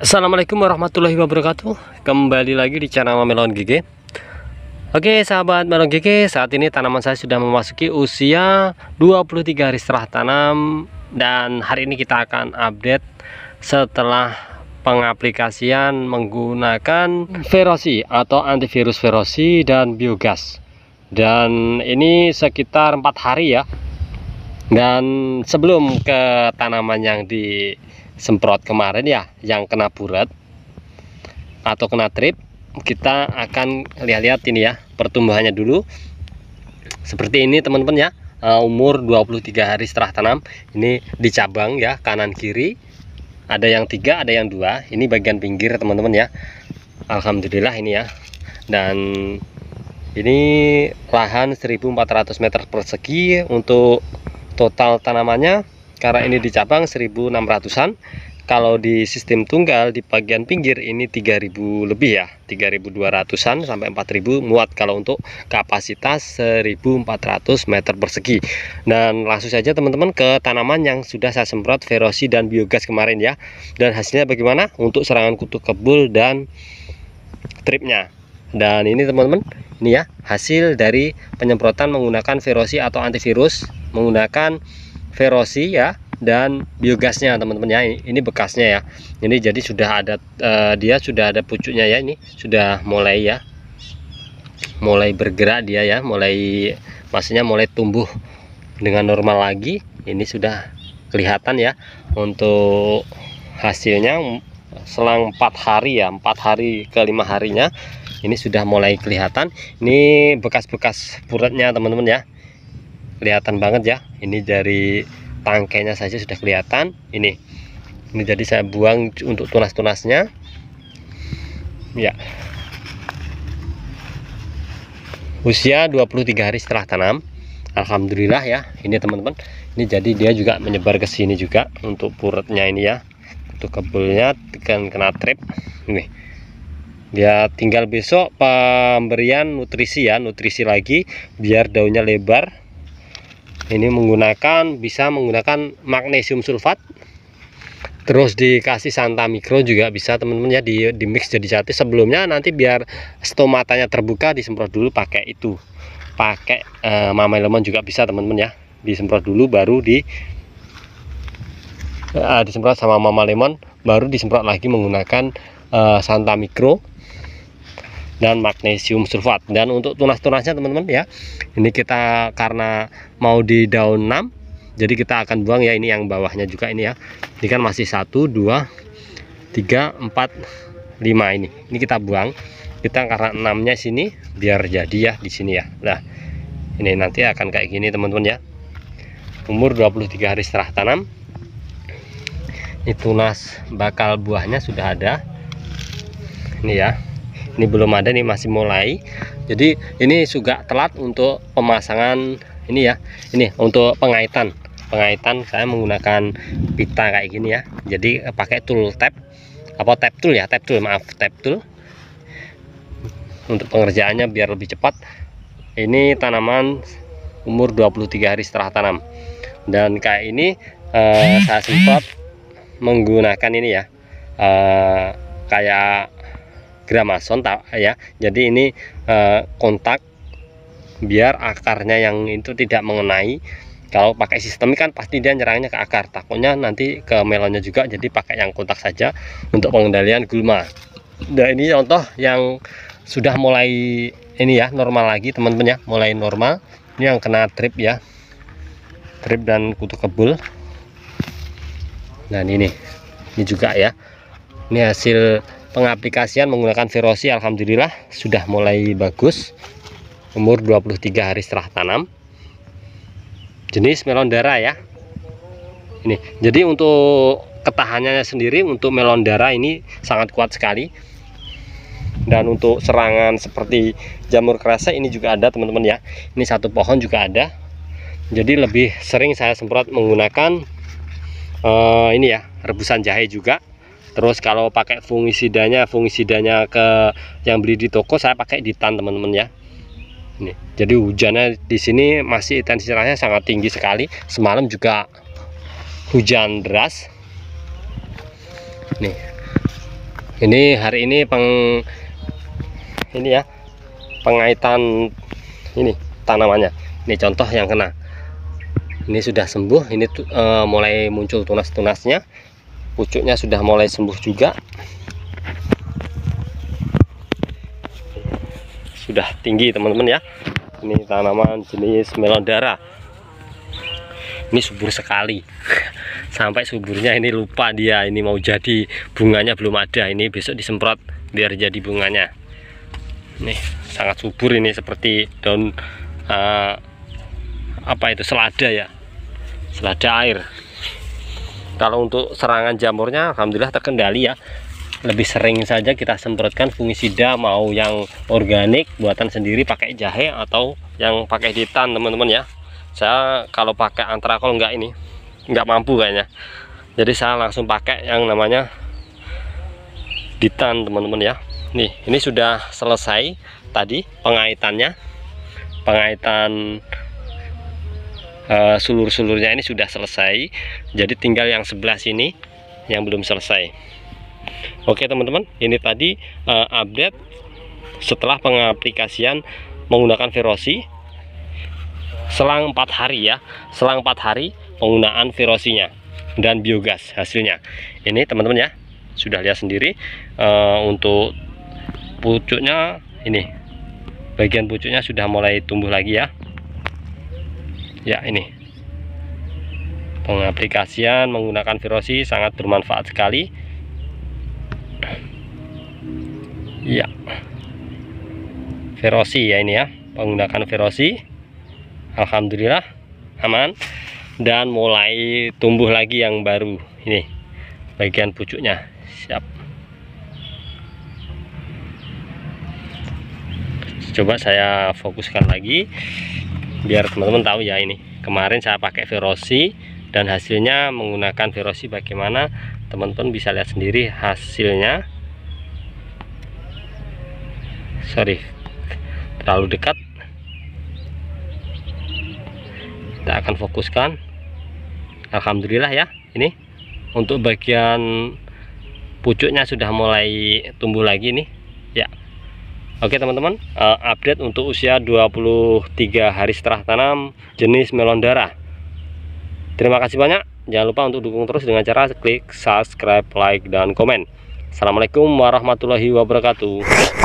Assalamualaikum warahmatullahi wabarakatuh Kembali lagi di channel Melon GG Oke sahabat Melon GG Saat ini tanaman saya sudah memasuki usia 23 hari setelah tanam Dan hari ini kita akan update Setelah pengaplikasian menggunakan Verosi atau antivirus Verosi dan biogas Dan ini sekitar empat hari ya Dan sebelum ke tanaman yang di semprot kemarin ya yang kena buret atau kena trip kita akan lihat-lihat ini ya pertumbuhannya dulu seperti ini teman-teman ya eh, umur 23 hari setelah tanam ini di cabang ya kanan kiri ada yang tiga ada yang dua ini bagian pinggir teman-teman ya Alhamdulillah ini ya dan ini lahan 1400 meter persegi untuk total tanamannya karena ini di cabang 1600-an kalau di sistem tunggal di bagian pinggir ini 3000 lebih ya 3200an sampai 4000 muat kalau untuk kapasitas 1400 meter persegi dan langsung saja teman-teman ke tanaman yang sudah saya semprot ferosi dan biogas kemarin ya dan hasilnya bagaimana untuk serangan kutu kebul dan tripnya dan ini teman-teman ini ya hasil dari penyemprotan menggunakan ferosi atau antivirus menggunakan ferosi ya dan biogasnya teman-teman ya ini bekasnya ya ini jadi sudah ada uh, dia sudah ada pucuknya ya ini sudah mulai ya mulai bergerak dia ya mulai maksudnya mulai tumbuh dengan normal lagi ini sudah kelihatan ya untuk hasilnya selang empat hari ya empat hari ke lima harinya ini sudah mulai kelihatan ini bekas-bekas puratnya teman-teman ya kelihatan banget ya ini dari tangkainya saja sudah kelihatan ini ini jadi saya buang untuk tunas-tunasnya ya usia 23 hari setelah tanam Alhamdulillah ya ini teman-teman ini jadi dia juga menyebar ke sini juga untuk puretnya ini ya untuk kebulnya tekan kena trip ini dia tinggal besok pemberian nutrisi ya nutrisi lagi biar daunnya lebar ini menggunakan bisa menggunakan magnesium sulfat terus dikasih santa mikro juga bisa teman-teman ya di, di mix jadi satu sebelumnya nanti biar stomatanya terbuka disemprot dulu pakai itu pakai uh, mama lemon juga bisa teman-teman ya disemprot dulu baru di uh, disemprot sama mama lemon baru disemprot lagi menggunakan uh, santa mikro dan magnesium sulfat dan untuk tunas-tunasnya teman-teman ya ini kita karena mau di daun 6 jadi kita akan buang ya ini yang bawahnya juga ini ya ini kan masih 1 2 3 4 5 ini ini kita buang kita karena enamnya sini biar jadi ya di sini ya nah ini nanti akan kayak gini teman-teman ya umur 23 hari setelah tanam ini tunas bakal buahnya sudah ada ini ya ini belum ada nih masih mulai jadi ini juga telat untuk pemasangan ini ya ini untuk pengaitan pengaitan saya menggunakan pita kayak gini ya jadi eh, pakai tool tap, apa tap tool ya tap tool maaf tap tool untuk pengerjaannya biar lebih cepat ini tanaman umur 23 hari setelah tanam dan kayak ini eh, saya sempat menggunakan ini ya eh, kayak Gramason ya. Jadi ini e, kontak biar akarnya yang itu tidak mengenai. Kalau pakai sistem kan pasti dia nyerangnya ke akar. Takutnya nanti ke melonnya juga jadi pakai yang kontak saja untuk pengendalian gulma. Nah, ini contoh yang sudah mulai ini ya normal lagi teman-teman ya, mulai normal. Ini yang kena trip ya. Trip dan kutu kebul. Dan nah, ini Ini juga ya. Ini hasil pengaplikasian menggunakan Verosi Alhamdulillah sudah mulai bagus umur 23 hari setelah tanam jenis melon darah ya ini jadi untuk ketahannya sendiri untuk melon darah ini sangat kuat sekali dan untuk serangan seperti jamur kresek ini juga ada teman-teman ya ini satu pohon juga ada jadi lebih sering saya semprot menggunakan uh, ini ya rebusan jahe juga terus kalau pakai fungisidanya fungisidanya ke yang beli di toko saya pakai ditan teman-teman ya ini jadi hujannya di sini masih intensitasnya sangat tinggi sekali semalam juga hujan deras nih ini hari ini peng ini ya pengaitan ini tanamannya ini contoh yang kena ini sudah sembuh ini e, mulai muncul tunas-tunasnya pucuknya sudah mulai sembuh juga sudah tinggi teman-teman ya ini tanaman jenis melon ini subur sekali sampai suburnya ini lupa dia ini mau jadi bunganya belum ada ini besok disemprot biar jadi bunganya nih sangat subur ini seperti daun uh, apa itu selada ya selada air kalau untuk serangan jamurnya alhamdulillah terkendali ya lebih sering saja kita semprotkan fungisida mau yang organik buatan sendiri pakai jahe atau yang pakai ditan teman-teman ya saya kalau pakai antrakol enggak ini enggak mampu kayaknya jadi saya langsung pakai yang namanya ditan teman-teman ya nih ini sudah selesai tadi pengaitannya pengaitan Eh, sulur-sulurnya ini sudah selesai jadi tinggal yang sebelah sini yang belum selesai oke teman-teman ini tadi uh, update setelah pengaplikasian menggunakan Verosi selang empat hari ya selang empat hari penggunaan ferosinya dan biogas hasilnya ini teman-teman ya sudah lihat sendiri uh, untuk pucuknya ini bagian pucuknya sudah mulai tumbuh lagi ya ya ini pengaplikasian menggunakan Virosi sangat bermanfaat sekali ya Virosi ya ini ya penggunaan Virosi Alhamdulillah aman dan mulai tumbuh lagi yang baru ini bagian pucuknya siap coba saya fokuskan lagi biar teman-teman tahu ya ini kemarin saya pakai Verosi dan hasilnya menggunakan Verosi bagaimana teman-teman bisa lihat sendiri hasilnya sorry terlalu dekat kita akan fokuskan Alhamdulillah ya ini untuk bagian pucuknya sudah mulai tumbuh lagi nih Oke teman-teman, uh, update untuk usia 23 hari setelah tanam jenis melon darah. Terima kasih banyak. Jangan lupa untuk dukung terus dengan cara klik subscribe, like, dan komen. Assalamualaikum warahmatullahi wabarakatuh.